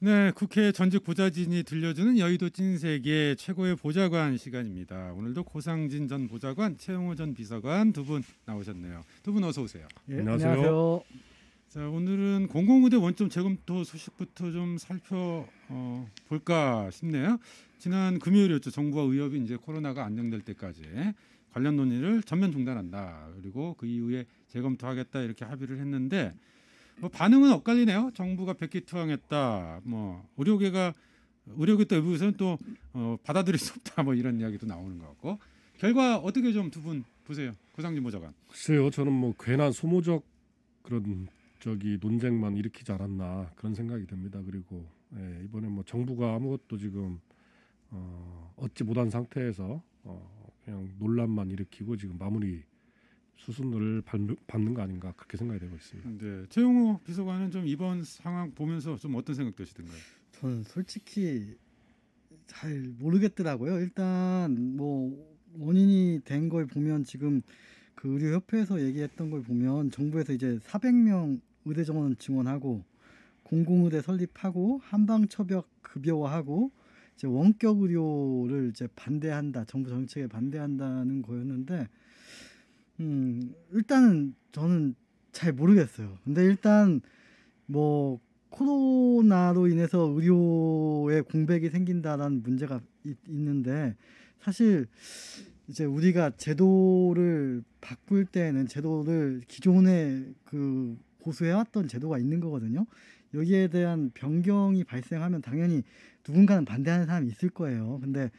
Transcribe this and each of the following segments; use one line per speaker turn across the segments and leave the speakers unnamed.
네, 국회 전직 보좌진이 들려주는 여의도 찐세계 최고의 보좌관 시간입니다. 오늘도 고상진 전 보좌관, 최영호 전 비서관 두 분 나오셨네요. 두 분 어서 오세요. 예, 안녕하세요. 안녕하세요. 자, 오늘은 공공의대 원점 재검토 소식부터 좀 살펴볼까 싶네요. 지난 금요일이었죠. 정부와 의협이 이제 코로나가 안정될 때까지 관련 논의를 전면 중단한다. 그리고 그 이후에 재검토하겠다 이렇게 합의를 했는데. 뭐 반응은 엇갈리네요. 정부가 백기 투항했다. 뭐 의료계가 의료계도 일부에서는 또 어, 받아들일 수 없다. 뭐 이런 이야기도 나오는 것 같고 결과 어떻게 좀 두 분 보세요. 고상진 보좌관.
글쎄요. 저는 뭐 괜한 소모적 그런 저기 논쟁만 일으키지 않았나 그런 생각이 듭니다. 그리고 예, 이번에 뭐 정부가 아무것도 지금 어, 얻지 못한 상태에서 어, 그냥 논란만 일으키고 지금 마무리 수순을 받는는거 아닌가 그렇게 생각이 되고 있습니다. 네, 최용호 비서관은 좀 이번 상황 보면서 좀 어떤 생각 드시던가요?
저는 솔직히 잘 모르겠더라고요. 일단 뭐 원인이 된 걸 보면 지금 그 의료협회에서 얘기했던 걸 보면 정부에서 이제 400명 의대 정원 증원하고 공공의대 설립하고 한방처벽 급여화하고 이제 원격 의료를 이제 반대한다 정부 정책에 반대한다는 거였는데 음, 일단은 저는 잘 모르겠어요. 근데 일단 뭐 코로나로 인해서 의료에 공백이 생긴다라는 문제가 있, 있는데 사실 이제 우리가 제도를 바꿀 때는 제도를 기존에그 고수해왔던 제도가 있는 거거든요. 여기에 대한 변경이 발생하면 당연히 누군가는 반대하는 사람이 있을 거예요. 근데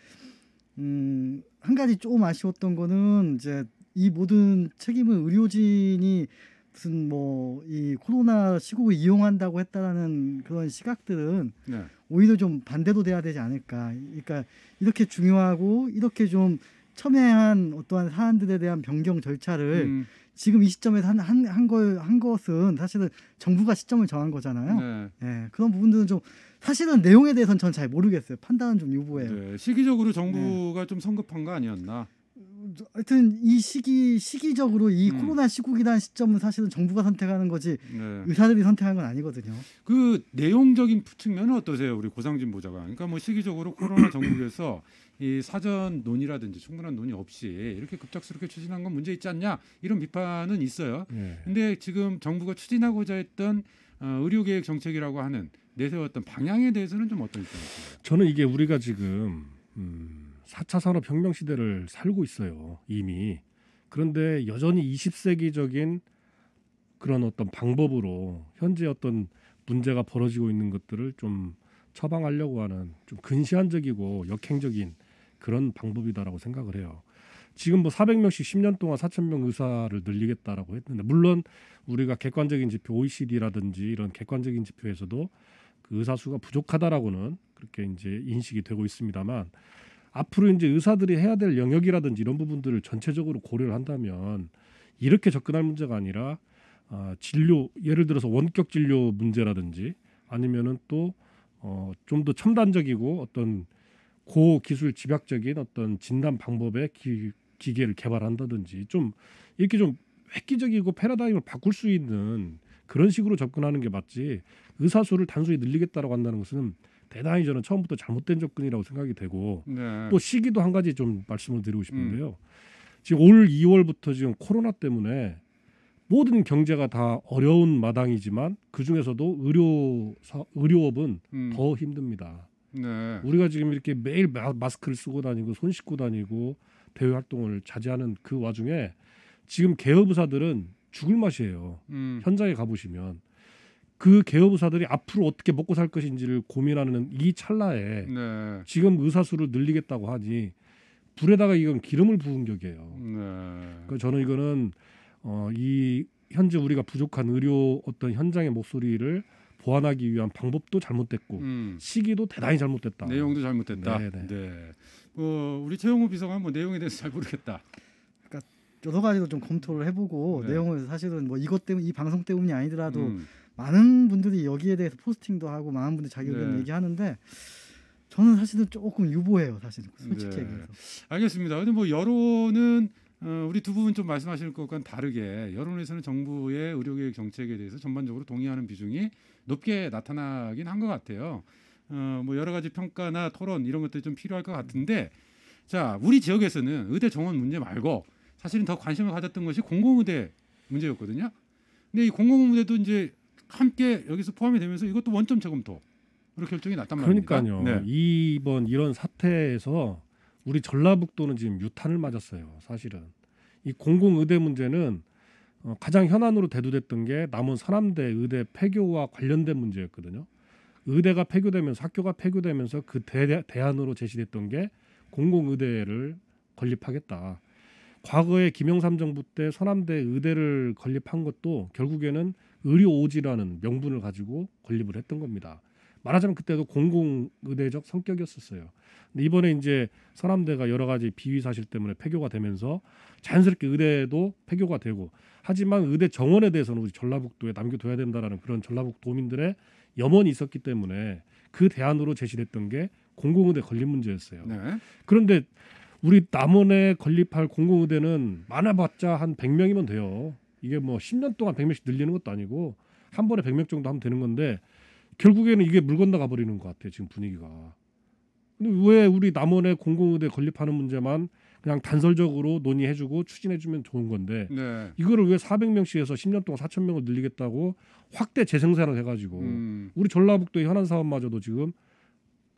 음, 한 가지 조금 아쉬웠던 거는 이제 이 모든 책임은 의료진이 무슨 뭐 이 코로나 시국을 이용한다고 했다라는 그런 시각들은 네. 오히려 좀 반대도 돼야 되지 않을까. 그러니까 이렇게 중요하고 이렇게 좀 첨예한 어떠한 사안들에 대한 변경 절차를 음. 지금 이 시점에서 한한 걸한 한 것은 사실은 정부가 시점을 정한 거잖아요. 네. 예, 그런 부분들은 좀 사실은 내용에 대해서는 전 잘 모르겠어요. 판단은 좀 유보해요. 네, 시기적으로 정부가
네. 좀 성급한 거 아니었나?
하여튼 이 시기 시기적으로 이 음. 코로나 시국이라는 시점은 사실은 정부가 선택하는 거지 네. 의사들이 선택한 건 아니거든요.
그 내용적인 측면은 어떠세요, 우리 고상진 보좌관? 그러니까 뭐 시기적으로 코로나 정국에서 이 사전 논의라든지 충분한 논의 없이 이렇게 급작스럽게 추진한 건 문제 있지 않냐 이런 비판은 있어요. 네. 근데 지금 정부가 추진하고자 했던 어, 의료계획 정책이라고 하는 내세웠던 방향에 대해서는 좀 어떤 입장이세요?
저는 이게 우리가 지금 음. 4차 산업혁명 시대를 살고 있어요. 이미. 그런데 여전히 20세기적인 그런 어떤 방법으로 현재 어떤 문제가 벌어지고 있는 것들을 좀 처방하려고 하는 좀 근시안적이고 역행적인 그런 방법이다라고 생각을 해요. 지금 뭐 400명씩 10년 동안 4천명 의사를 늘리겠다라고 했는데 물론 우리가 객관적인 지표 OECD라든지 이런 객관적인 지표에서도 그 의사 수가 부족하다라고는 그렇게 이제 인식이 되고 있습니다만 앞으로 이제 의사들이 해야 될 영역이라든지 이런 부분들을 전체적으로 고려를 한다면 이렇게 접근할 문제가 아니라 어, 진료 예를 들어서 원격 진료 문제라든지 아니면은 또 어, 좀 더 첨단적이고 어떤 고기술 집약적인 어떤 진단 방법의 기, 기계를 개발한다든지 좀 이렇게 좀 획기적이고 패러다임을 바꿀 수 있는 그런 식으로 접근하는 게 맞지 의사 수를 단순히 늘리겠다라고 한다는 것은 대단히 저는 처음부터 잘못된 접근이라고 생각이 되고 네. 또 시기도 한 가지 좀 말씀을 드리고 싶은데요. 음. 지금 올 2월부터 지금 코로나 때문에 모든 경제가 다 어려운 마당이지만 그 중에서도 의료 사, 의료업은 음. 더 힘듭니다.
네. 우리가
지금 이렇게 매일 마스크를 쓰고 다니고 손 씻고 다니고 대외 활동을 자제하는 그 와중에 지금 개업 의사들은 죽을 맛이에요. 음. 현장에 가보시면 그 개업 의사들이 앞으로 어떻게 먹고 살 것인지를 고민하는 이 찰나에 네. 지금 의사 수를 늘리겠다고 하니 불에다가 이건 기름을 부은 격이에요. 네. 그러니까 저는 이거는 어, 이 현재 우리가 부족한 의료 어떤 현장의 목소리를 보완하기 위한 방법도 잘못됐고 음. 시기도 대단히 잘못됐다. 내용도 잘못됐다. 네네. 네.
어, 우리 최용우 비서관 뭐 내용에 대해서 잘 모르겠다.
그러니까 여러 가지로 좀 검토를 해보고 네. 내용을 사실은 뭐 이것 때문에 이 방송 때문이 아니더라도 음. 많은 분들이 여기에 대해서 포스팅도 하고 많은 분들이 자기 의견 네. 얘기하는데 저는 사실은 조금 유보해요, 사실은 솔직히 네. 얘기해서.
알겠습니다. 근데 뭐 여론은 어, 우리 두분은좀 말씀하실 것과는 다르게 여론에서는 정부의 의료계획 정책에 대해서 전반적으로 동의하는 비중이 높게 나타나긴 한 것 같아요. 어, 뭐 여러 가지 평가나 토론 이런 것들이 좀 필요할 것 같은데 자 우리 지역에서는 의대 정원 문제 말고 사실은 더 관심을 가졌던 것이 공공의대 문제였거든요. 근데 이 공공의대도 이제 함께
여기서 포함이 되면서 이것도 원점 재검토로
결정이 났단 그러니까요. 말입니다. 그러니까요.
네. 이번 이런 사태에서 우리 전라북도는 지금 유탄을 맞았어요. 사실은 이 공공 의대 문제는 어, 가장 현안으로 대두됐던 게 남원 서남대 의대 폐교와 관련된 문제였거든요. 의대가 폐교되면서 학교가 폐교되면서 그 대, 대안으로 제시됐던 게 공공 의대를 건립하겠다. 과거에 김영삼 정부 때 서남대 의대를 건립한 것도 결국에는 의료오지라는 명분을 가지고 건립을 했던 겁니다. 말하자면 그때도 공공의대적 성격이었었어요. 근데 이번에 이제 서남대가 여러 가지 비위 사실 때문에 폐교가 되면서 자연스럽게 의대도 폐교가 되고 하지만 의대 정원에 대해서는 우리 전라북도에 남겨둬야 된다라는 그런 전라북도민들의 염원이 있었기 때문에 그 대안으로 제시됐던 게 공공의대 건립 문제였어요. 네. 그런데 우리 남원에 건립할 공공의대는 많아봤자 한 100명이면 돼요. 이게 뭐 10년 동안 100명씩 늘리는 것도 아니고 한 번에 100명 정도 하면 되는 건데 결국에는 이게 물 건너가 버리는 것 같아요. 지금 분위기가. 근데 왜 우리 남원의 공공의대 건립하는 문제만 그냥 단설적으로 논의해주고 추진해주면 좋은 건데 네. 이거를 왜 400명씩 해서 10년 동안 4천 명을 늘리겠다고 확대 재생산을 해가지고 음. 우리 전라북도의 현안 사업마저도 지금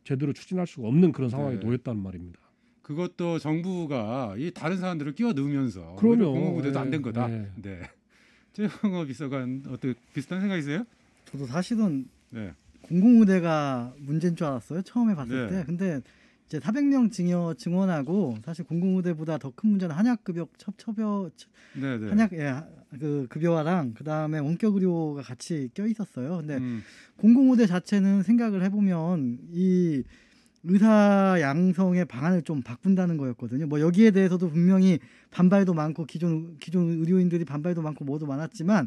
제대로 추진할 수가 없는 그런 상황에 네. 놓였다는 말입니다.
그것도 정부가 이 다른 사람들을 끼워 넣으면서 공무부대도 안 된 거다. 네. 네. 최영호 비서관 어떻게 비슷한 생각이세요?
저도 사실은 네. 공공의대가 문제인 줄 알았어요. 처음에 봤을 네. 때. 근데 이제 400명 증여 증원하고 사실 공공의대보다더 큰 문제는 한약급여 첩 처벼 네네. 한약 예 그 급여화랑 그 다음에 원격 의료가 같이 껴 있었어요. 근데 음. 공공의대 자체는 생각을 해보면 이 의사 양성의 방안을 좀 바꾼다는 거였거든요. 뭐 여기에 대해서도 분명히 반발도 많고 기존 기존 의료인들이 반발도 많고 뭐도 많았지만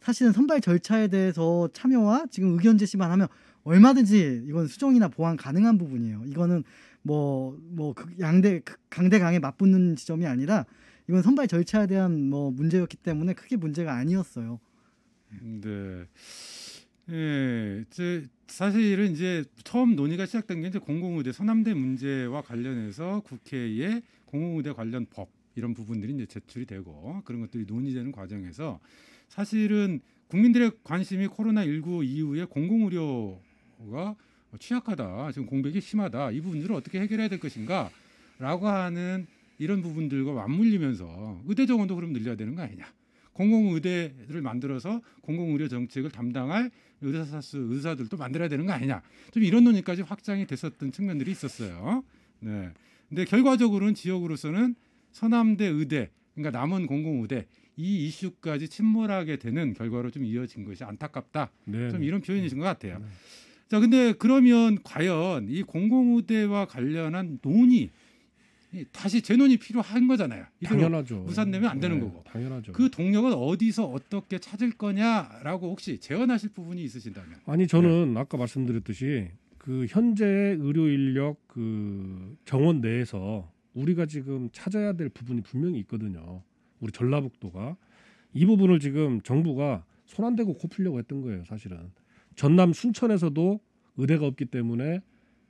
사실은 선발 절차에 대해서 참여와 지금 의견 제시만 하면 얼마든지 이건 수정이나 보완 가능한 부분이에요. 이거는 뭐뭐 뭐 양대 강대 강에 맞붙는 지점이 아니라 이건 선발 절차에 대한 뭐 문제였기 때문에 크게 문제가 아니었어요.
네. 예, 제 사실은 이제 처음 논의가 시작된 게 이제 공공의대 서남대 문제와 관련해서 국회에 공공의대 관련 법 이런 부분들이 이제 제출이 되고 그런 것들이 논의되는 과정에서 사실은 국민들의 관심이 코로나 19 이후에 공공의료가 취약하다, 지금 공백이 심하다, 이 부분들을 어떻게 해결해야 될 것인가라고 하는 이런 부분들과 맞물리면서 의대 정원도 그럼 늘려야 되는 거 아니냐? 공공의대를 만들어서 공공의료 정책을 담당할 의사사수 의사들도 만들어야 되는 거 아니냐. 좀 이런 논의까지 확장이 됐었던 측면들이 있었어요. 네. 근데 결과적으로는 지역으로서는 서남대 의대 그러니까 남원 공공의대 이 이슈까지 침몰하게 되는 결과로 좀 이어진 것이 안타깝다. 네좀 네. 이런 표현이신 것 같아요. 네 자, 근데 그러면 과연 이 공공의대와 관련한 논의 다시 재논이 필요한 거잖아요. 당연하죠. 무산되면 안 되는 네, 거고.
당연하죠. 그
동력은 어디서 어떻게 찾을 거냐라고 혹시 재언하실 부분이 있으신다면?
아니 저는 네. 아까 말씀드렸듯이 그 현재 의료 인력 그 정원 내에서 우리가 지금 찾아야 될 부분이 분명히 있거든요. 우리 전라북도가 이 부분을 지금 정부가 손 안 대고 고 풀려고 했던 거예요, 사실은. 전남 순천에서도 의대가 없기 때문에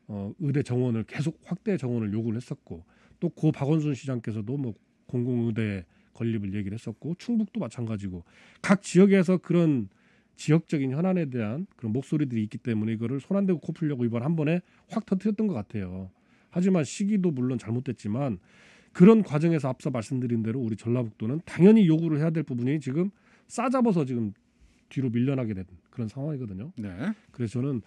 어, 의대 정원을 계속 확대 정원을 요구를 했었고 또고 박원순 시장께서도 뭐 공공의대 건립을 얘기를 했었고 충북도 마찬가지고 각 지역에서 그런 지역적인 현안에 대한 그런 목소리들이 있기 때문에 이거를 손 안 대고 코 풀려고 이번 한 번에 확터트렸던것 같아요. 하지만 시기도 물론 잘못됐지만 그런 과정에서 앞서 말씀드린 대로 우리 전라북도는 당연히 요구를 해야 될 부분이 지금 싸잡아서 지금 뒤로 밀려나게 된 그런 상황이거든요. 네. 그래서 저는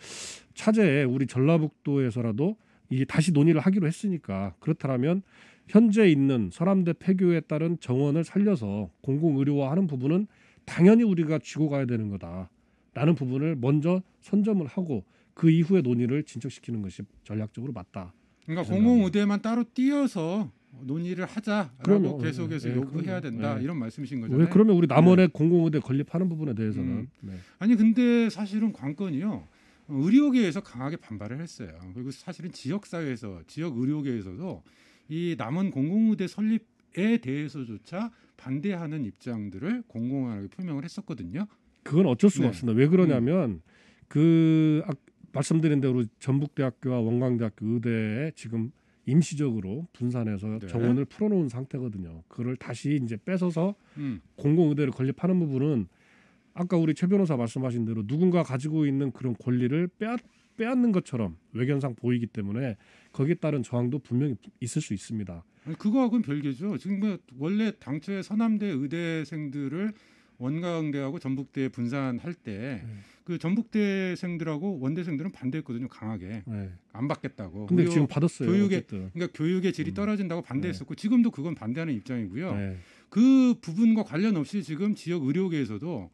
차제에 우리 전라북도에서라도 이게 다시 논의를 하기로 했으니까 그렇다면 현재 있는 서남대 폐교에 따른 정원을 살려서 공공 의료화하는 부분은 당연히 우리가 쥐고 가야 되는 거다라는 부분을 먼저 선점을 하고 그이후에 논의를 진척시키는 것이 전략적으로 맞다.
그러니까 공공 의대만 따로 띄어서 논의를 하자라고 그럼요. 계속해서 예, 예 요구해야 된다 예. 이런 말씀이신 거죠왜 그러면 우리 남원의
네. 공공의대 건립하는 부분에 대해서는 음. 네.
아니 근데 사실은 관건이요. 의료계에서 강하게 반발을 했어요. 그리고 사실은 지역사회에서 지역 의료계에서도 이 남은 공공의대 설립에 대해서조차 반대하는 입장들을 공공하게 표명을 했었거든요.
그건 어쩔 수가 네. 없습니다. 왜 그러냐면 그 아, 말씀드린 대로 전북대학교와 원광대학교 의대에 지금 임시적으로 분산해서 네. 정원을 풀어놓은 상태거든요. 그걸 다시 이제 뺏어서 음. 공공의대를 건립하는 부분은 아까 우리 최 변호사 말씀하신 대로 누군가 가지고 있는 그런 권리를 빼앗, 빼앗는 것처럼 외견상 보이기 때문에 거기에 따른 저항도 분명히 있을 수 있습니다.
그거하고는 별개죠. 지금 뭐 원래 당초에 서남대 의대생들을 원광대하고 전북대 분산할 때그 네. 그 전북대생들하고 원대생들은 반대했거든요 강하게 네. 안 받겠다고. 근데 지금 받았어요. 교육의 어쨌든. 그러니까 교육의 질이 음. 떨어진다고 네. 반대했었고 네. 지금도 그건 반대하는 입장이고요. 네. 그 부분과 관련 없이 지금 지역 의료계에서도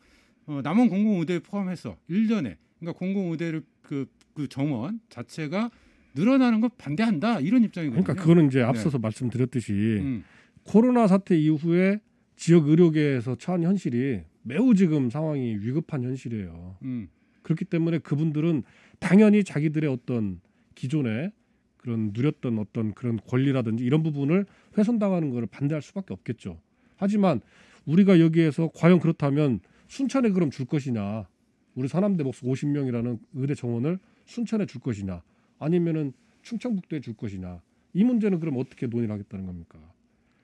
어, 남원 공공의대 포함해서 1년에 그러니까 공공의대를 그, 그 정원 자체가 늘어나는 거 반대한다
이런 입장이거든요. 그러니까 그거는 이제 네. 앞서서 네. 말씀드렸듯이 음. 코로나 사태 이후에 지역 의료계에서 처한 현실이 매우 지금 상황이 위급한 현실이에요. 음. 그렇기 때문에 그분들은 당연히 자기들의 어떤 기존에 그런 누렸던 어떤 그런 권리라든지 이런 부분을 훼손당하는 것을 반대할 수밖에 없겠죠. 하지만 우리가 여기에서 과연 그렇다면 순천에 그럼 줄 것이냐 우리 사남대 목수 50명이라는 의대 정원을 순천에 줄 것이냐 아니면은 충청북도에 줄 것이냐 이 문제는 그럼 어떻게 논의를 하겠다는 겁니까?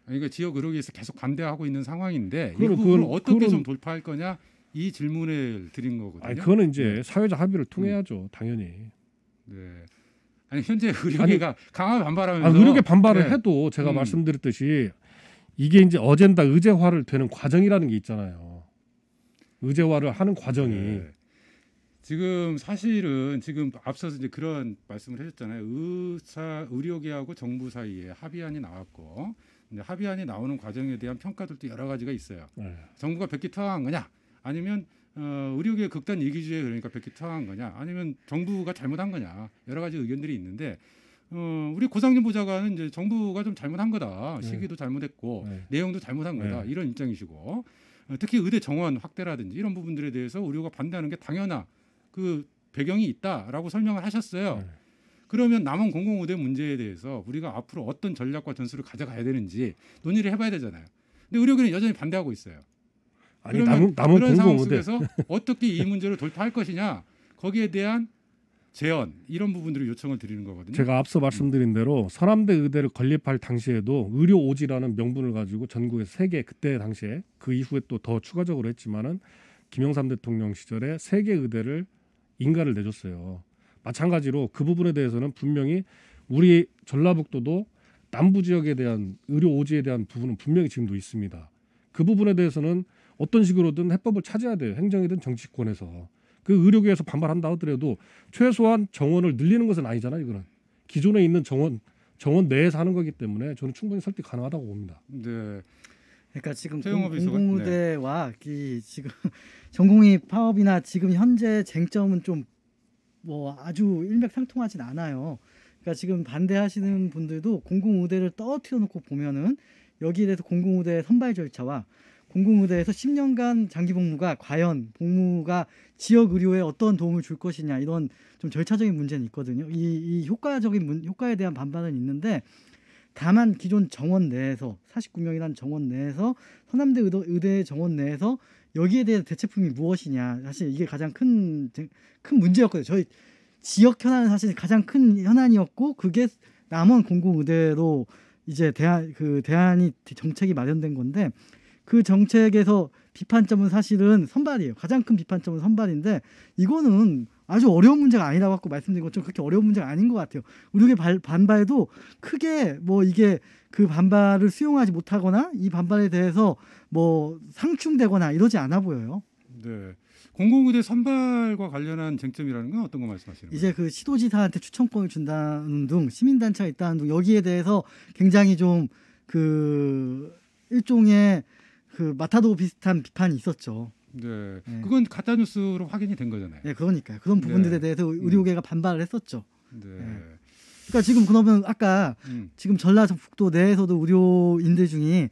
그러니까 지역 의료계에서 계속 반대하고 있는 상황인데 그럼 그건 어떻게 그건, 좀 돌파할 거냐 이 질문을 드린 거거든요. 아니, 그거는 이제
네. 사회적 합의를 통해야죠, 음. 당연히.
네. 아니 현재 의료계가 아니, 강하게 반발하면서 아니, 의료계 반발을 네. 해도 제가 음.
말씀드렸듯이 이게 이제 어젠다 의제화를 되는 과정이라는 게 있잖아요. 의제화를 하는 과정이 네.
지금 사실은 지금 앞서서 이제 그런 말씀을 해줬잖아요. 의사 의료계하고 정부 사이에 합의안이 나왔고 이제 합의안이 나오는 과정에 대한 평가들도 여러 가지가 있어요. 네. 정부가 백기 투항한 거냐? 아니면 어, 의료계 극단 이기주의 그러니까 백기 투항한 거냐? 아니면 정부가 잘못한 거냐? 여러 가지 의견들이 있는데 어, 우리 고상진 보좌관은 이제 정부가 좀 잘못한 거다. 네. 시기도 잘못했고 네. 내용도 잘못한 거다. 네. 이런 입장이시고 어, 특히 의대 정원 확대라든지 이런 부분들에 대해서 의료가 반대하는 게 당연한 그 배경이 있다라고 설명을 하셨어요. 네. 그러면 남은 공공의대 문제에 대해서 우리가 앞으로 어떤 전략과 전술을 가져가야 되는지 논의를 해봐야 되잖아요. 근데 의료계는 여전히 반대하고 있어요.
아니, 남은, 남은 그런 공공의대. 상황 속에서
어떻게 이 문제를 돌파할 것이냐 거기에 대한 재현 이런 부분들을 요청을 드리는 거거든요. 제가
앞서 말씀드린 대로 서남대 의대를 건립할 당시에도 의료 오지라는 명분을 가지고 전국에 세 개 그때 당시에 그 이후에 또 더 추가적으로 했지만은 김영삼 대통령 시절에 세 개 의대를 인가를 내줬어요. 마찬가지로 그 부분에 대해서는 분명히 우리 전라북도도 남부 지역에 대한 의료 오지에 대한 부분은 분명히 지금도 있습니다. 그 부분에 대해서는 어떤 식으로든 해법을 찾아야 돼요. 행정이든 정치권에서. 그 의료계에서 반발한다 하더라도 최소한 정원을 늘리는 것은 아니잖아요. 이거는 기존에 있는 정원 정원 내에서 하는 거기 때문에 저는 충분히 설득 가능하다고 봅니다. 네. 그러니까 지금 공공무대와
네. 지금 전공의 파업이나 지금 현재 쟁점은 좀 뭐 아주 일맥상통하진 않아요. 그러니까 지금 반대하시는 분들도 공공의대를 떠트려 놓고 보면은 여기에 대해서 공공의대 선발 절차와 공공의대에서 10년간 장기 복무가 과연 복무가 지역 의료에 어떤 도움을 줄 것이냐 이런 좀 절차적인 문제는 있거든요. 이, 이 효과적인 문, 효과에 대한 반발은 있는데 다만 기존 정원 내에서 49명이라는 정원 내에서 서남대 의도, 의대 정원 내에서 여기에 대해 대체품이 무엇이냐 사실 이게 가장 큰 큰 문제였거든요. 저희 지역 현안은 사실 가장 큰 현안이었고 그게 남원 공공의대로 이제 대안 그 대안이 정책이 마련된 건데 그 정책에서 비판점은 사실은 선발이에요. 가장 큰 비판점은 선발인데 이거는 아주 어려운 문제가 아니라고 아까 말씀드린 것처럼 그렇게 어려운 문제가 아닌 것 같아요. 우리의 반발도 크게 뭐 이게 그 반발을 수용하지 못하거나 이 반발에 대해서 뭐 상충되거나 이러지 않아 보여요.
네. 공공의대 선발과 관련한 쟁점이라는 건 어떤 거 말씀하시는 거예요?
이제 그 시도지사한테 추천권을 준다는 등 시민단체가 있다는 등 여기에 대해서 굉장히 좀 그 일종의 그 마타도 비슷한 비판이 있었죠.
네. 네. 그건
가짜 뉴스로 확인이 된 거잖아요. 네, 그러니까요. 그런 부분들에 네. 대해서 의료계가 음. 반발을 했었죠. 네. 네. 그러니까 지금 그러면 아까 음. 지금 전라북도 내에서도 의료인들 중에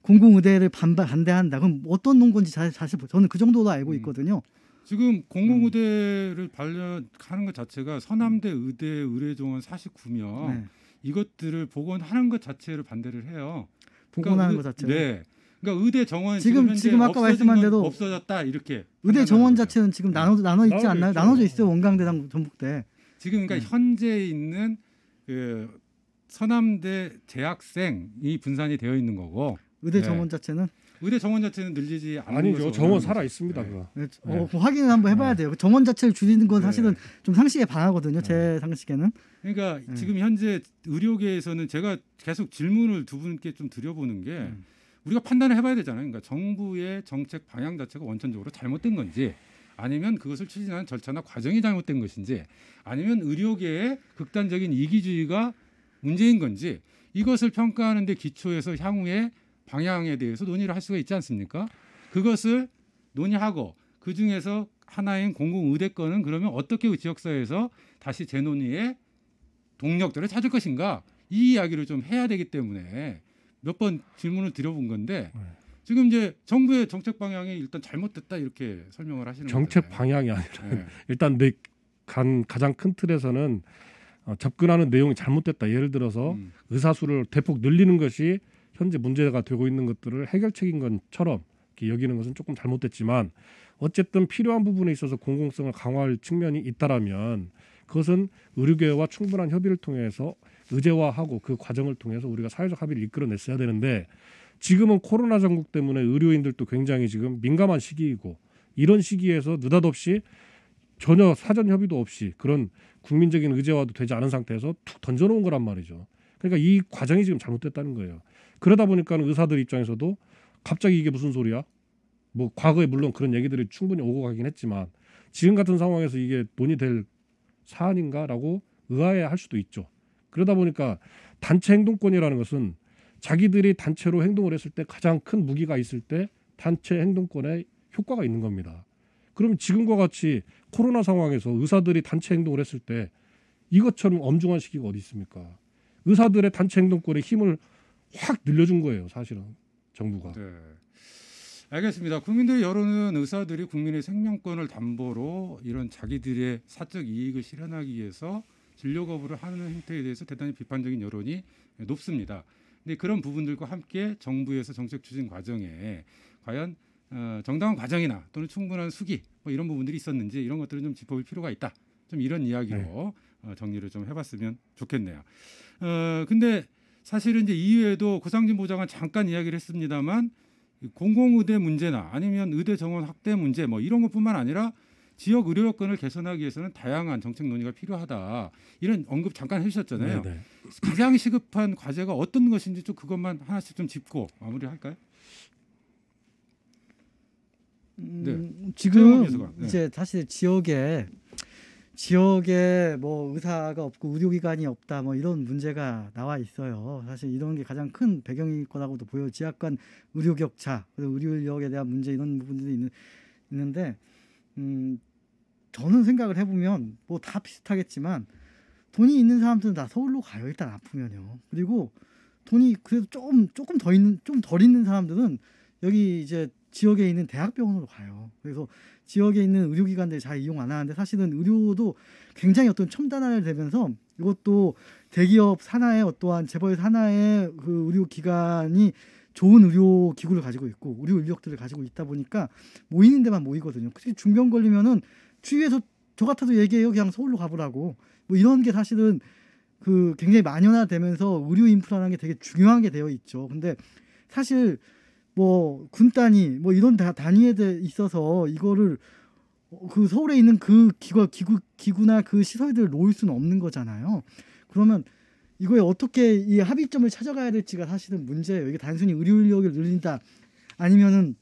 공공의대를 반발 반대한다. 그럼 어떤 논건지 잘 사실 저는 그 정도로 알고 음. 있거든요. 음. 지금 공공의대를
발령하는것 자체가 서남대 의대 의뢰종원 49명 네. 이것들을 복원하는 것 자체를 반대를 해요.
복원하는 그러니까 것 자체. 네.
그러니까 의대 정원 지금 지금 아까 말씀한 대로 없어졌다 이렇게
의대 정원 자체는 지금 네. 나눠 나눠 있지 않나요? 있죠. 나눠져 있어요 원광대랑 전북대. 지금 그러니까 네. 현재 있는 그 서남대
재학생이 분산이 되어 있는 거고 의대 네. 정원
자체는 의대 정원 자체는
늘리지 않 아니죠. 정원 살아 있습니다. 네. 그거. 네.
네. 어, 네. 확인을 한번 해봐야 돼요. 그 정원 자체를 줄이는 건 사실은 좀 상식에 반하거든요. 제 상식에는.
그러니까 지금 현재 의료계에서는 제가 계속 질문을 두 분께 좀 드려보는 게 음. 우리가 판단을 해봐야 되잖아요. 그러니까 정부의 정책 방향 자체가 원천적으로 잘못된 건지 아니면 그것을 추진하는 절차나 과정이 잘못된 것인지 아니면 의료계의 극단적인 이기주의가 문제인 건지 이것을 평가하는 데 기초해서 향후에 방향에 대해서 논의를 할 수가 있지 않습니까? 그것을 논의하고 그 중에서 하나인 공공의대권은 그러면 어떻게 지역사회에서 다시 재논의의 동력들을 찾을 것인가 이 이야기를 좀 해야 되기 때문에 몇번 질문을 드려본 건데 네. 지금 이제 정부의 정책 방향이 일단 잘못됐다 이렇게 설명을 하시는 정책
거잖아요. 방향이 아니라 네. 일단 내 간 가장 큰 틀에서는 어, 접근하는 내용이 잘못됐다. 예를 들어서 음. 의사 수를 대폭 늘리는 것이 현재 문제가 되고 있는 것들을 해결책인 것처럼 여기는 것은 조금 잘못됐지만 어쨌든 필요한 부분에 있어서 공공성을 강화할 측면이 있다라면 그것은 의료계와 충분한 협의를 통해서 의제화하고 그 과정을 통해서 우리가 사회적 합의를 이끌어냈어야 되는데 지금은 코로나 전국 때문에 의료인들도 굉장히 지금 민감한 시기이고 이런 시기에서 느닷없이 전혀 사전 협의도 없이 그런 국민적인 의제화도 되지 않은 상태에서 툭 던져놓은 거란 말이죠. 그러니까 이 과정이 지금 잘못됐다는 거예요. 그러다 보니까 의사들 입장에서도 갑자기 이게 무슨 소리야? 뭐 과거에 물론 그런 얘기들이 충분히 오고 가긴 했지만 지금 같은 상황에서 이게 논의될 사안인가라고 의아해할 수도 있죠. 그러다 보니까 단체 행동권이라는 것은 자기들이 단체로 행동을 했을 때 가장 큰 무기가 있을 때 단체 행동권에 효과가 있는 겁니다. 그럼 지금과 같이 코로나 상황에서 의사들이 단체 행동을 했을 때 이것처럼 엄중한 시기가 어디 있습니까? 의사들의 단체 행동권에 힘을 확 늘려준 거예요, 사실은 정부가. 네.
알겠습니다. 국민들 의 여론은 의사들이 국민의 생명권을 담보로 이런 자기들의 사적 이익을 실현하기 위해서 진료 거부를 하는 행태에 대해서 대단히 비판적인 여론이 높습니다. 근데 그런 부분들과 함께 정부에서 정책 추진 과정에 과연 어, 정당한 과정이나 또는 충분한 수기 뭐 이런 부분들이 있었는지 이런 것들은 좀 짚어볼 필요가 있다. 좀 이런 이야기로 네. 어, 정리를 좀 해봤으면 좋겠네요. 어, 근데 사실은 이제 이외에도 고상진 보좌관 잠깐 이야기를 했습니다만 공공의대 문제나 아니면 의대 정원 확대 문제 뭐 이런 것뿐만 아니라 지역 의료 여건을 개선하기 위해서는 다양한 정책 논의가 필요하다. 이런 언급 잠깐 해주셨잖아요. 네네. 네. 가장 시급한 과제가 어떤 것인지 좀 그것만 하나씩 좀 짚고 마무리할까요?
음, 네. 음, 지금 네. 이제 사실 지역에 지역에 뭐 의사가 없고 의료기관이 없다 뭐 이런 문제가 나와 있어요. 사실 이런 게 가장 큰 배경일 거라고도 보여요. 지역 간 의료 격차, 의료 인력에 대한 문제 이런 부분들이 있는, 있는데 음, 저는 생각을 해보면 뭐 다 비슷하겠지만 돈이 있는 사람들은 다 서울로 가요. 일단 아프면요. 그리고 돈이 그래도 조금 조금 더 있는 좀 덜 있는 사람들은 여기 이제 지역에 있는 대학병원으로 가요. 그래서 지역에 있는 의료기관들 잘 이용 안 하는데 사실은 의료도 굉장히 어떤 첨단화를 되면서 이것도 대기업 산하의 어떠한 재벌 산하의 그 의료기관이 좋은 의료 기구를 가지고 있고 의료 인력들을 가지고 있다 보니까 모이는 데만 모이거든요. 특히 중병 걸리면은 주위에서 저 같아도 얘기해요. 그냥 서울로 가보라고. 뭐 이런 게 사실은 그 굉장히 만연화되면서 의료 인프라라는 게 되게 중요한 게 되어 있죠. 근데 사실 뭐 군단위 뭐 이런 다 단위에 대해 있어서 이거를 그 서울에 있는 그 기구 기구 기구나 그 시설들을 놓을 수는 없는 거잖아요. 그러면 이거에 어떻게 이 합의점을 찾아가야 될지가 사실은 문제예요. 이게 단순히 의료 인력을 늘린다 아니면은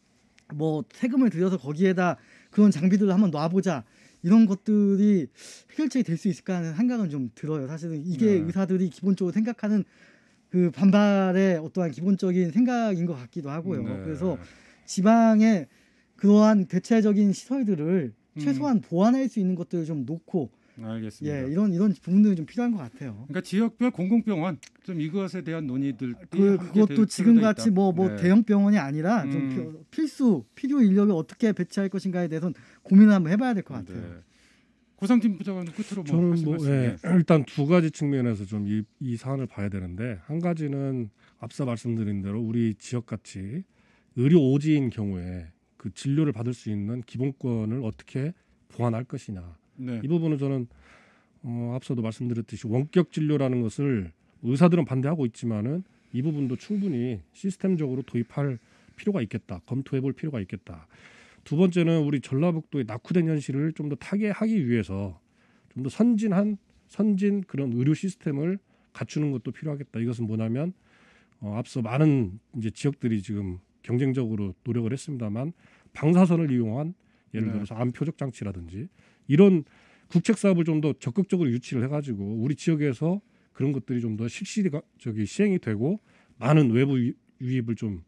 뭐 세금을 들여서 거기에다 그런 장비들을 한번 놔보자 이런 것들이 해결책이 될 수 있을까 하는 생각은 좀 들어요. 사실은 이게 네. 의사들이 기본적으로 생각하는 그 반발의 어떠한 기본적인 생각인 것 같기도 하고요. 네. 그래서 지방에 그러한 대체적인 시설들을 음. 최소한 음. 보완할 수 있는 것들을 좀 놓고 알겠습니다. 예, 이런 이런 부분들이 좀 필요한 것 같아요.
그러니까 지역별 공공병원 좀 이것에 대한 논의들 그 그것도 지금같이 뭐뭐 뭐 네. 대형
병원이 아니라 음. 좀 필수 필요 인력을 어떻게 배치할 것인가에 대해서 고민을 한번 해봐야 될것 네. 같아요. 네. 고상팀 부장은 끝으로 뭐 저는 뭐 예,
일단 두 가지 측면에서 좀 이 이 사안을 봐야 되는데 한 가지는 앞서 말씀드린 대로 우리 지역 같이 의료 오지인 경우에 그 진료를 받을 수 있는 기본권을 어떻게 보완할 것이냐 네. 이 부분은 저는 어, 앞서도 말씀드렸듯이 원격 진료라는 것을 의사들은 반대하고 있지만은 이 부분도 충분히 시스템적으로 도입할 필요가 있겠다. 검토해 볼 필요가 있겠다. 두 번째는 우리 전라북도의 낙후된 현실을 좀 더 타개하기 위해서 좀 더 선진한 선진 그런 의료 시스템을 갖추는 것도 필요하겠다. 이것은 뭐냐면 어, 앞서 많은 이제 지역들이 지금 경쟁적으로 노력을 했습니다만 방사선을 이용한 예를 네. 들어서 암 표적 장치라든지 이런 국책 사업을 좀 더 적극적으로 유치를 해가지고 우리 지역에서 그런 것들이 좀 더 실시가 저기 시행이 되고 많은 외부 유입을 좀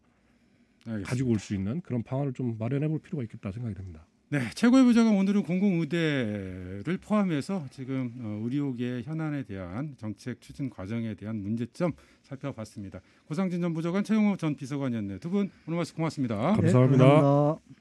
알겠습니다. 가지고 올 수 있는 그런 방안을 좀 마련해 볼 필요가 있겠다 생각이 듭니다 네, 최고의 부자가 오늘은
공공의대를 포함해서 지금 어, 의료계 현안에 대한 정책 추진 과정에 대한 문제점 살펴봤습니다. 고상진 전 부장관, 최용호 전 비서관이었네요. 두분 오늘 말씀 고맙습니다. 감사합니다. 네, 감사합니다.